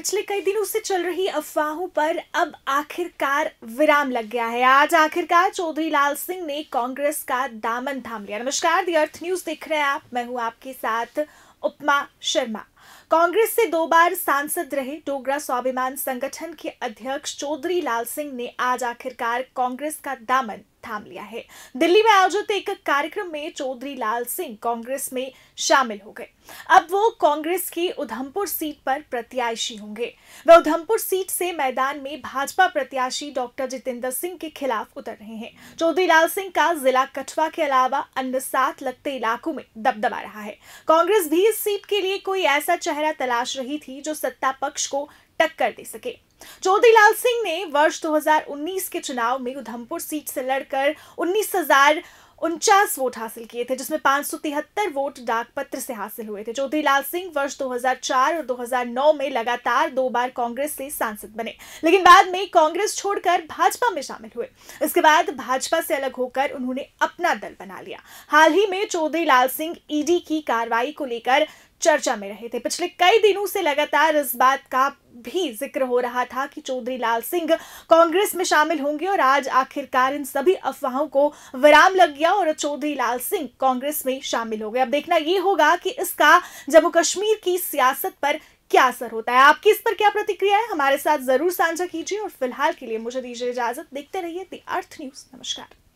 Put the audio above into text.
पिछले कई दिनों से चल रही अफवाहों पर अब आखिरकार विराम लग गया है आज आखिरकार चौधरी लाल सिंह ने कांग्रेस का दामन थाम लिया नमस्कार दी अर्थ न्यूज देख रहे हैं आप मैं हूं आपके साथ उपमा शर्मा कांग्रेस से दो बार सांसद रहे डोगरा स्वाभिमान संगठन के अध्यक्ष चौधरी लाल सिंह ने आज आखिरकार कांग्रेस का दामन थाम लिया है दिल्ली में आयोजित एक कार्यक्रम में चौधरी लाल सिंह कांग्रेस में शामिल हो गए अब वो कांग्रेस की उधमपुर सीट पर प्रत्याशी होंगे वह उधमपुर सीट से मैदान में भाजपा प्रत्याशी डॉक्टर जितेंद्र सिंह के खिलाफ उतर रहे हैं चौधरी लाल सिंह का जिला कठवा के अलावा अन्य सात लगते इलाकों में दबदबा रहा है कांग्रेस भी इस सीट के लिए कोई ऐसा चेहरा तलाश रही थी जो सत्ता पक्ष को टक्कर दे सके ज्योतिलाल सिंह ने वर्ष 2019 के चुनाव में उधमपुर सीट से लड़कर उन्नीस हजार उनचास वोट हासिल किए थे जिसमें पांच वोट डाक पत्र से हासिल हुए थे ज्योतिलाल सिंह वर्ष 2004 और 2009 में लगातार दो बार कांग्रेस से सांसद बने लेकिन बाद में कांग्रेस छोड़कर भाजपा में शामिल हुए इसके बाद भाजपा से अलग होकर उन्होंने अपना दल बना लिया हाल ही में चौधरीलाल सिंह ईडी की कार्रवाई को लेकर चर्चा में रहे थे पिछले कई दिनों से लगातार इस बात का भी जिक्र हो रहा था कि चौधरी लाल सिंह कांग्रेस में शामिल होंगे और आज आखिरकार इन सभी अफवाहों को विराम लग गया और चौधरी लाल सिंह कांग्रेस में शामिल हो गए अब देखना ये होगा कि इसका जम्मू कश्मीर की सियासत पर क्या असर होता है आपकी इस पर क्या प्रतिक्रिया है हमारे साथ जरूर साझा कीजिए और फिलहाल के लिए मुझे दीजिए इजाजत देखते रहिए दी अर्थ न्यूज नमस्कार